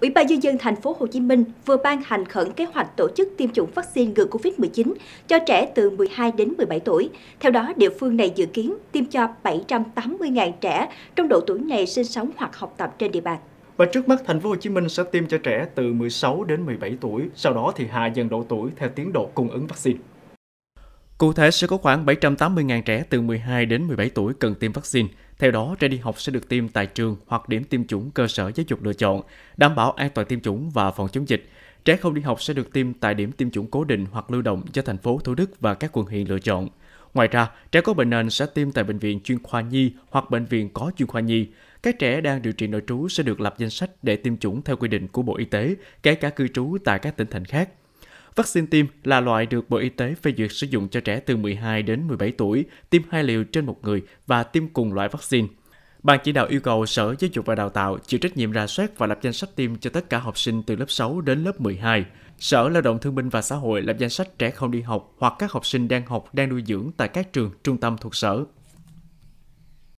Ủy ban nhân dân thành phố Hồ Chí Minh vừa ban hành khẩn kế hoạch tổ chức tiêm chủng vaccine ngừa Covid-19 cho trẻ từ 12 đến 17 tuổi. Theo đó, địa phương này dự kiến tiêm cho 780.000 trẻ trong độ tuổi này sinh sống hoặc học tập trên địa bàn. Và trước mắt thành phố Hồ Chí Minh sẽ tiêm cho trẻ từ 16 đến 17 tuổi, sau đó thì hạ dần độ tuổi theo tiến độ cung ứng vaccine. Cụ thể sẽ có khoảng 780.000 trẻ từ 12 đến 17 tuổi cần tiêm vaccine, theo đó, trẻ đi học sẽ được tiêm tại trường hoặc điểm tiêm chủng cơ sở giáo dục lựa chọn, đảm bảo an toàn tiêm chủng và phòng chống dịch. Trẻ không đi học sẽ được tiêm tại điểm tiêm chủng cố định hoặc lưu động do thành phố Thủ Đức và các quận huyện lựa chọn. Ngoài ra, trẻ có bệnh nền sẽ tiêm tại bệnh viện chuyên khoa nhi hoặc bệnh viện có chuyên khoa nhi. Các trẻ đang điều trị nội trú sẽ được lập danh sách để tiêm chủng theo quy định của Bộ Y tế, kể cả cư trú tại các tỉnh thành khác. Vaccine tiêm là loại được Bộ Y tế phê duyệt sử dụng cho trẻ từ 12 đến 17 tuổi, tiêm hai liều trên một người và tiêm cùng loại vaccine. Ban chỉ đạo yêu cầu Sở Giáo dục và Đào tạo chịu trách nhiệm ra soát và lập danh sách tiêm cho tất cả học sinh từ lớp 6 đến lớp 12. Sở Lao động Thương binh và Xã hội lập danh sách trẻ không đi học hoặc các học sinh đang học đang nuôi dưỡng tại các trường, trung tâm thuộc sở.